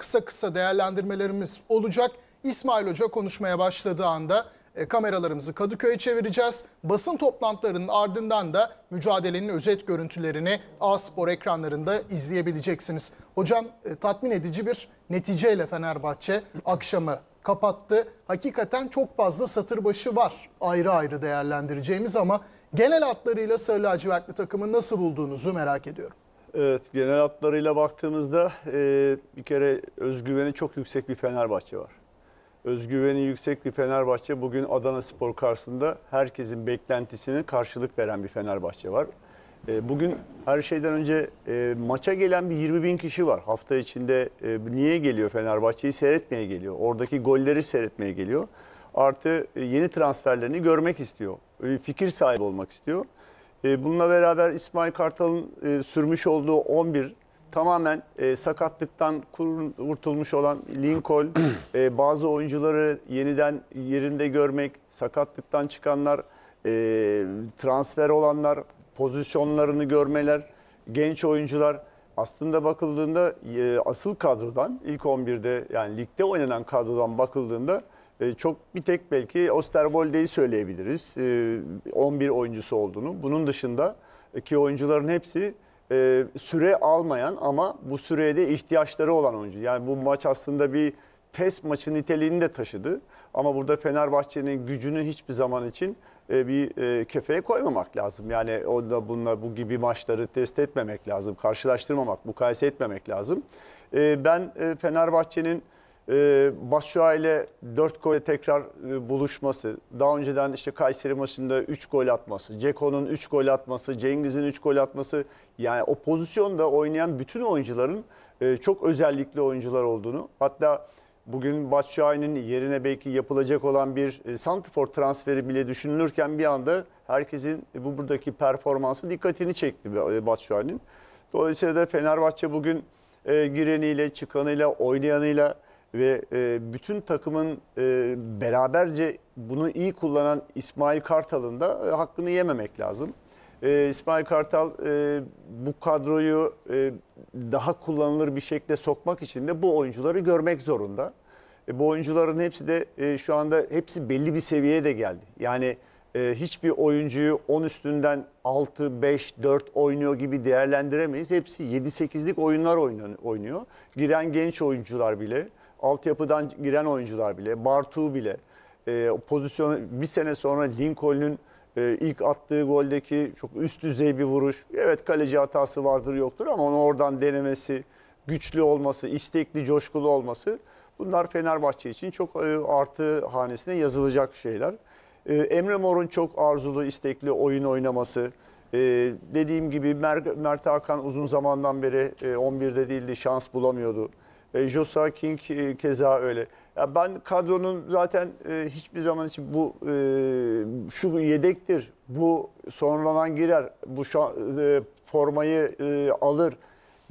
kısa kısa değerlendirmelerimiz olacak. İsmail Hoca konuşmaya başladığı anda e, kameralarımızı Kadıköy'e çevireceğiz. Basın toplantılarının ardından da mücadelenin özet görüntülerini A-Spor ekranlarında izleyebileceksiniz. Hocam e, tatmin edici bir neticeyle Fenerbahçe akşamı kapattı. Hakikaten çok fazla satır başı var ayrı ayrı değerlendireceğimiz ama genel hatlarıyla Sarı Lacivertli takımı nasıl bulduğunuzu merak ediyorum. Evet, genel hatlarıyla baktığımızda e, bir kere özgüveni çok yüksek bir Fenerbahçe var. Özgüveni yüksek bir Fenerbahçe bugün Adana Spor karşısında herkesin beklentisini karşılık veren bir Fenerbahçe var. E, bugün her şeyden önce e, maça gelen bir 20 bin kişi var. Hafta içinde e, niye geliyor Fenerbahçe'yi seyretmeye geliyor. Oradaki golleri seyretmeye geliyor. Artı e, yeni transferlerini görmek istiyor. E, fikir sahibi olmak istiyor. E, bununla beraber İsmail Kartal'ın e, sürmüş olduğu 11 tamamen e, sakatlıktan kurtulmuş olan Lincoln, bazı oyuncuları yeniden yerinde görmek, sakatlıktan çıkanlar, transfer olanlar, pozisyonlarını görmeler, genç oyuncular aslında bakıldığında asıl kadrodan ilk 11'de yani ligde oynanan kadrodan bakıldığında e, çok bir tek belki Osterwolde'yi söyleyebiliriz. 11 e, oyuncusu olduğunu. Bunun dışında e, ki oyuncuların hepsi süre almayan ama bu süreye de ihtiyaçları olan oyuncu. Yani bu maç aslında bir test maçı niteliğini de taşıdı. Ama burada Fenerbahçe'nin gücünü hiçbir zaman için bir kefeye koymamak lazım. Yani onda bunlar bu gibi maçları test etmemek lazım. Karşılaştırmamak, mukayese etmemek lazım. Ben Fenerbahçe'nin e, ee, Basua ile 4 golle tekrar e, buluşması, daha önceden işte Kayseri maçında 3 gol atması, Ceko'nun 3 gol atması, Cengiz'in 3 gol atması yani o pozisyonda oynayan bütün oyuncuların e, çok özellikli oyuncular olduğunu hatta bugün Batshuayi'nin yerine belki yapılacak olan bir e, Santifor transferi bile düşünülürken bir anda herkesin e, bu buradaki performansı dikkatini çekti e, Batshuayi'nin. Dolayısıyla da Fenerbahçe bugün e, gireniyle, çıkanıyla, oynayanıyla ve e, bütün takımın e, beraberce bunu iyi kullanan İsmail Kartal'ın da e, hakkını yememek lazım. E, İsmail Kartal e, bu kadroyu e, daha kullanılır bir şekilde sokmak için de bu oyuncuları görmek zorunda. E, bu oyuncuların hepsi de e, şu anda hepsi belli bir seviyeye de geldi. Yani e, hiçbir oyuncuyu 10 üstünden 6, 5, 4 oynuyor gibi değerlendiremeyiz. Hepsi 7-8'lik oyunlar oynuyor. Giren genç oyuncular bile altyapıdan giren oyuncular bile, Bartu bile e, pozisyon bir sene sonra Lincoln'un e, ilk attığı goldeki çok üst düzey bir vuruş. Evet kaleci hatası vardır yoktur ama onu oradan denemesi, güçlü olması, istekli, coşkulu olması bunlar Fenerbahçe için çok e, artı hanesine yazılacak şeyler. E, Emre Mor'un çok arzulu, istekli oyun oynaması, ee, dediğim gibi Mer Mert Hakan uzun zamandan beri e, 11'de değildi, şans bulamıyordu. E, Joshua King e, keza öyle. Ya ben kadronun zaten e, hiçbir zaman için bu e, şu yedektir, bu sonradan girer, bu şan, e, formayı e, alır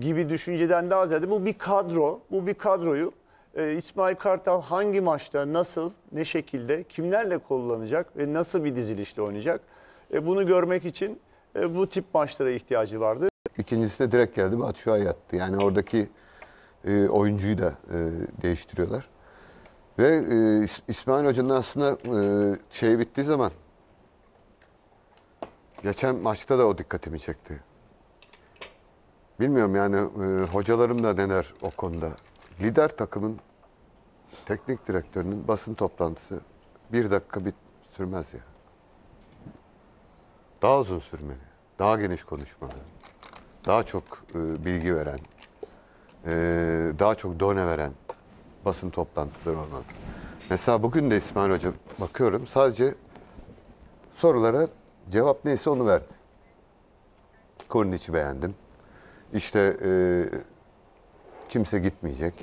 gibi düşünceden daha ziyade bu bir kadro. Bu bir kadroyu e, İsmail Kartal hangi maçta, nasıl, ne şekilde, kimlerle kullanacak ve nasıl bir dizilişle oynayacak? E, bunu görmek için e, bu tip maçlara ihtiyacı vardı. İkincisi de direkt geldi Batşuay yattı. Yani oradaki e, oyuncuyu da e, değiştiriyorlar. Ve e, İsmail Hoca'nın aslında e, şey bittiği zaman geçen maçta da o dikkatimi çekti. Bilmiyorum yani e, hocalarım da neler o konuda. Lider takımın teknik direktörünün basın toplantısı bir dakika bit sürmez ya. Daha uzun sürmeli. Daha geniş konuşmalı. Daha çok e, bilgi veren, e, daha çok done veren basın toplantıları olan. Mesela bugün de İsmail Hoca bakıyorum sadece sorulara cevap neyse onu verdi. Korniç'i beğendim. İşte e, kimse gitmeyecek.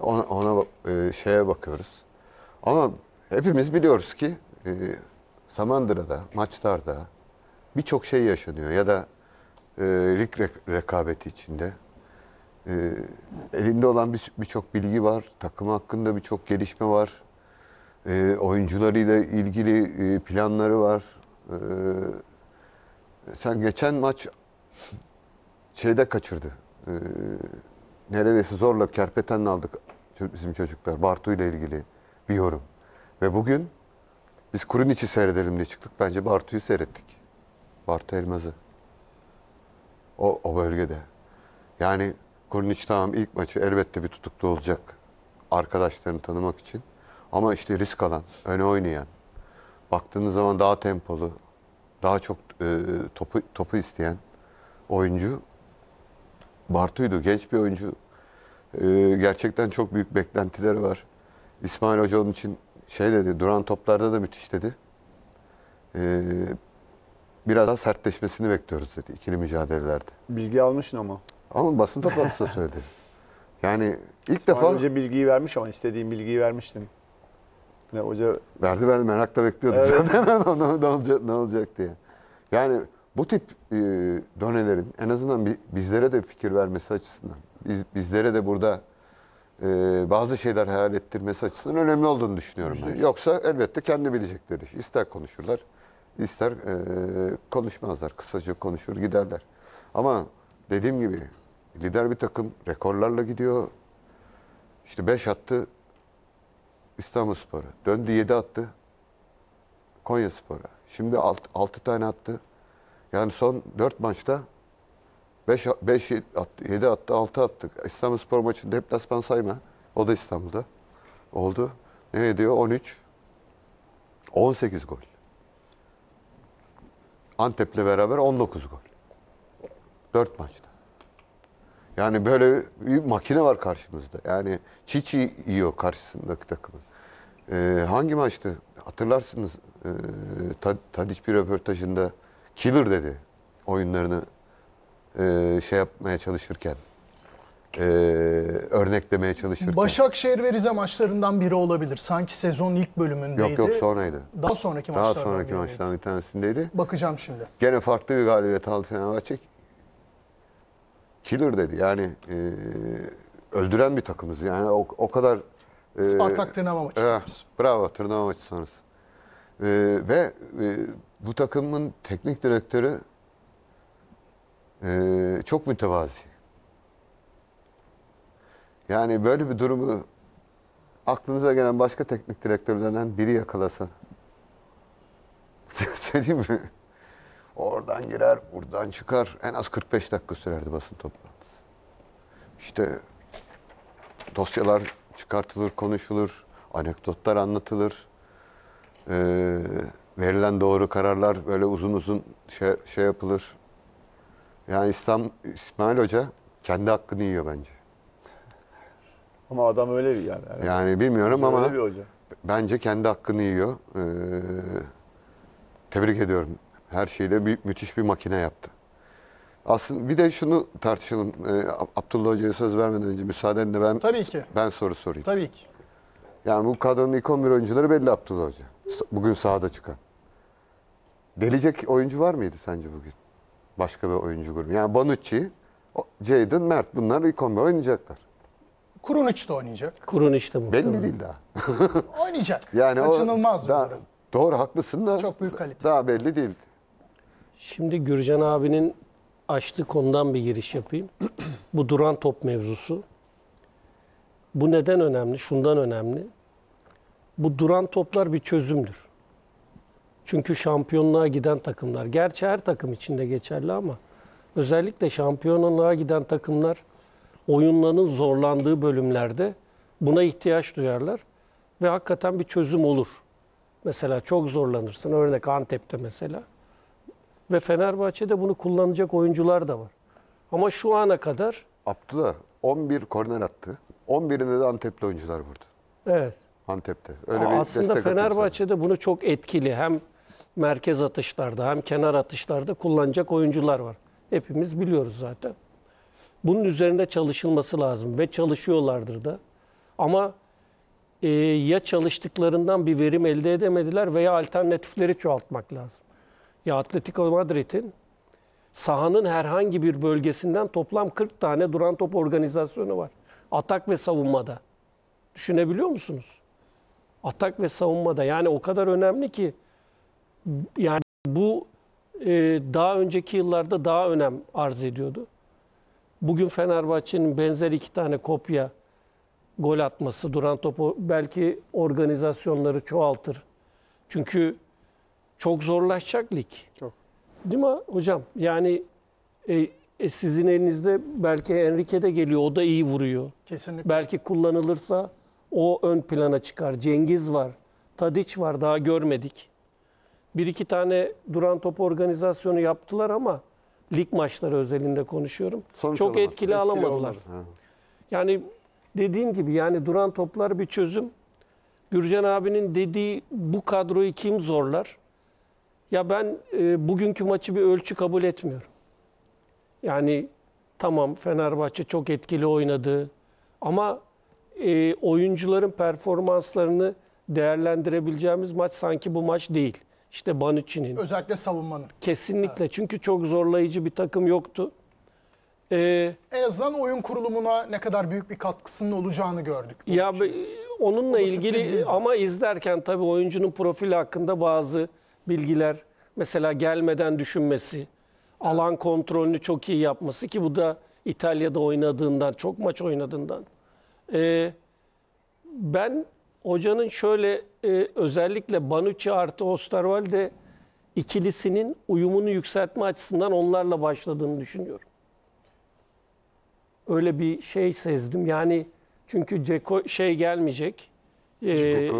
Ona, ona e, şeye bakıyoruz. Ama hepimiz biliyoruz ki e, Samandıra'da, maçlarda birçok şey yaşanıyor ya da e, lig rekabeti içinde e, elinde olan birçok bir bilgi var. Takım hakkında birçok gelişme var. E, oyuncularıyla ilgili e, planları var. E, sen geçen maç şeyde kaçırdı. E, neredeyse zorla Kerpeten'le aldık bizim çocuklar. Bartu ile ilgili bir yorum. Ve bugün biz kurun içi seyredelim diye çıktık. Bence Bartu'yu seyrettik. Bartu Elmaz'ı. O, o bölgede. Yani Kornic tamam ilk maçı elbette bir tutuklu olacak arkadaşlarını tanımak için. Ama işte risk alan, öne oynayan, baktığınız zaman daha tempolu, daha çok e, topu topu isteyen oyuncu Bartu'ydu. Genç bir oyuncu. E, gerçekten çok büyük beklentileri var. İsmail Hoca onun için şey dedi, duran toplarda da müthiş dedi. E, biraz daha sertleşmesini bekliyoruz dedi ikili mücadelelerde. Bilgi almışsın ama. Ama basın toplantısında söyledi. Yani ilk İsmail defa... Hoca bilgiyi vermiş ama istediğim bilgiyi vermiştin. Ne hoca... Verdi verdi merakla bekliyorduk evet. zaten ne, ne, olacak, ne olacak diye. Yani bu tip e, dönelerin en azından bizlere de fikir vermesi açısından, biz, bizlere de burada e, bazı şeyler hayal ettirmesi açısından önemli olduğunu düşünüyorum. Ben. Yoksa elbette kendi bilecekleri İster konuşurlar, ister e, konuşmazlar. Kısaca konuşur giderler. Ama dediğim gibi lider bir takım rekorlarla gidiyor. İşte 5 attı İstanbul Spor'a. Döndü 7 attı Konya Spor'a. Şimdi 6 tane attı. Yani son 4 maçta 5 5 attı, 7 attı, 6 attık. İstanbul Spor maçı deplasman sayma. O da İstanbul'da oldu. Ne ediyor? 13 18 gol. Antep'le beraber 19 gol. Dört maçta. Yani böyle bir makine var karşımızda. Yani Çiçi yiyor karşısındaki takımın. Ee, hangi maçtı? Hatırlarsınız e, Tadiç bir röportajında killer dedi oyunlarını e, şey yapmaya çalışırken e, örneklemeye çalışırken. Başakşehir ve Rize maçlarından biri olabilir. Sanki sezon ilk bölümündeydi. Yok yok sonraydı. Daha sonraki Daha sonraki maçlardan bir tanesindeydi. Bakacağım şimdi. Gene farklı bir galibiyet aldı Fenerbahçe killer dedi. Yani e, öldüren bir takımız. Yani o, o kadar... E, Spartak Tırnava maçı e, Bravo Tırnava maçı sonrası. E, ve e, bu takımın teknik direktörü e, çok mütevazi. Yani böyle bir durumu aklınıza gelen başka teknik direktörlerden biri yakalasa. Söyleyeyim mi? Oradan girer, buradan çıkar. En az 45 dakika sürerdi basın toplantısı. İşte dosyalar çıkartılır, konuşulur, anekdotlar anlatılır. Ee, verilen doğru kararlar böyle uzun uzun şey, şey yapılır. Yani İslam, İsmail Hoca kendi hakkını yiyor bence. Ama adam öyle bir yani. Evet. Yani bilmiyorum ama bir hoca. bence kendi hakkını yiyor. Ee, tebrik ediyorum her şeyle büyük, müthiş bir makine yaptı. Aslında bir de şunu tartışalım. E, Abdullah Hoca'ya söz vermeden önce müsaadenle ben Tabii ki. ben soru sorayım. Tabii ki. Yani bu kadronun ilk 11 oyuncuları belli Abdullah Hoca. Bugün sahada çıkan. Delecek oyuncu var mıydı sence bugün? Başka bir oyuncu grubu. Yani Bonucci, Jadon, Mert bunlar ilk 11 oynayacaklar. Kurunuç da oynayacak. Kurunuç da muhtemelen. Belli değil daha. oynayacak. Yani Kaçınılmaz o, daha, Doğru haklısın da. Çok büyük kalite. Daha belli değil. Şimdi Gürcan abinin açtığı konudan bir giriş yapayım. Bu duran top mevzusu. Bu neden önemli? Şundan önemli. Bu duran toplar bir çözümdür. Çünkü şampiyonluğa giden takımlar, gerçi her takım içinde geçerli ama özellikle şampiyonluğa giden takımlar oyunların zorlandığı bölümlerde buna ihtiyaç duyarlar ve hakikaten bir çözüm olur. Mesela çok zorlanırsın. Örnek Antep'te mesela. Ve Fenerbahçe'de bunu kullanacak oyuncular da var. Ama şu ana kadar... Abdullah 11 korner attı. 11'inde de Antep'te oyuncular vurdu. Evet. Antep'te. Öyle Aa, bir aslında Fenerbahçe'de bunu çok etkili. Hem merkez atışlarda hem kenar atışlarda kullanacak oyuncular var. Hepimiz biliyoruz zaten. Bunun üzerinde çalışılması lazım ve çalışıyorlardır da. Ama e, ya çalıştıklarından bir verim elde edemediler veya alternatifleri çoğaltmak lazım. Ya Atletico Madrid'in sahanın herhangi bir bölgesinden toplam 40 tane duran top organizasyonu var. Atak ve savunmada. Düşünebiliyor musunuz? Atak ve savunmada. Yani o kadar önemli ki yani bu e, daha önceki yıllarda daha önem arz ediyordu. Bugün Fenerbahçe'nin benzer iki tane kopya gol atması, duran topu belki organizasyonları çoğaltır. Çünkü çok zorlaşacak lig. Çok. Değil mi hocam? Yani e, e, sizin elinizde belki Enrique de geliyor. O da iyi vuruyor. Kesinlikle. Belki kullanılırsa o ön plana çıkar. Cengiz var. Tadiç var. Daha görmedik. Bir iki tane duran top organizasyonu yaptılar ama lig maçları özelinde konuşuyorum. Sonuç Çok alamadı. etkili, etkili alamadılar. Yani dediğim gibi yani duran toplar bir çözüm. Gürcan abinin dediği bu kadroyu kim zorlar? Ya ben e, bugünkü maçı bir ölçü kabul etmiyorum. Yani tamam Fenerbahçe çok etkili oynadı ama e, oyuncuların performanslarını değerlendirebileceğimiz maç sanki bu maç değil. İşte Banucci'nin. Özellikle savunmanın. Kesinlikle evet. çünkü çok zorlayıcı bir takım yoktu. Ee, en azından oyun kurulumuna ne kadar büyük bir katkısının olacağını gördük. Ya onunla o ilgili ama izlerken tabii oyuncunun profili hakkında bazı bilgiler mesela gelmeden düşünmesi, alan kontrolünü çok iyi yapması ki bu da İtalya'da oynadığından, çok maç oynadığından. Ee, ben hocanın şöyle e, özellikle Banucci artı Osterwalde ikilisinin uyumunu yükseltme açısından onlarla başladığını düşünüyorum. Öyle bir şey sezdim. Yani çünkü Ceko şey gelmeyecek.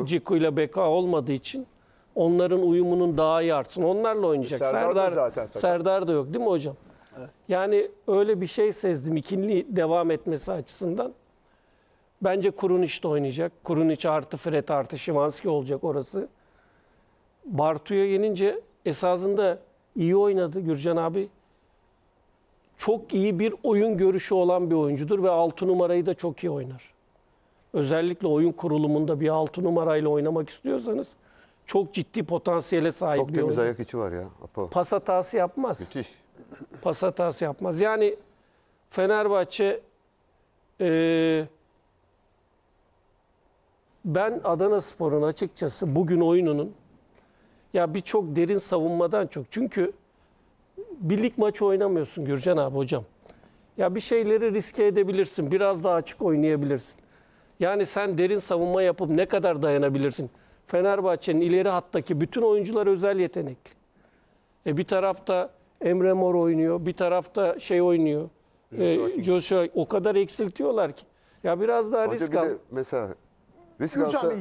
Ciku. E, ile Beka olmadığı için. Onların uyumunun daha iyi artsın. Onlarla oynayacak. Serdar, Serdar da zaten Serdar da yok değil mi hocam? Evet. Yani öyle bir şey sezdim ikinli devam etmesi açısından. Bence Kurunic de oynayacak. Kurunic artı Fred artı Şimanski olacak orası. Bartu'ya yenince esasında iyi oynadı Gürcan abi. Çok iyi bir oyun görüşü olan bir oyuncudur ve 6 numarayı da çok iyi oynar. Özellikle oyun kurulumunda bir 6 numarayla oynamak istiyorsanız çok ciddi potansiyele sahip Çok bir temiz ayak içi var ya. Apo. Pas hatası yapmaz. Müthiş. Pas hatası yapmaz. Yani Fenerbahçe e, ben Adana Spor'un açıkçası bugün oyununun ya birçok derin savunmadan çok. Çünkü birlik maçı oynamıyorsun Gürcan abi hocam. Ya bir şeyleri riske edebilirsin. Biraz daha açık oynayabilirsin. Yani sen derin savunma yapıp ne kadar dayanabilirsin? Fenerbahçe'nin ileri hattaki bütün oyuncular özel yetenekli. E bir tarafta Emre Mor oynuyor, bir tarafta şey oynuyor. E, Joshua o kadar eksiltiyorlar ki. Ya biraz daha Hoca risk bir al. de mesela risk alsa